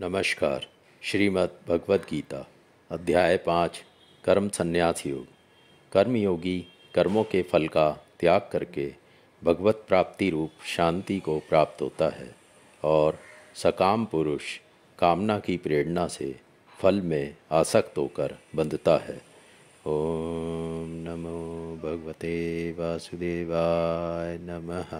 नमस्कार श्रीमद् भगवद गीता अध्याय पाँच कर्म संन्यास योग कर्मयोगी कर्मों के फल का त्याग करके भगवत प्राप्ति रूप शांति को प्राप्त होता है और सकाम पुरुष कामना की प्रेरणा से फल में आसक्त होकर बंधता है ओम नमो भगवते वासुदेवाय नमः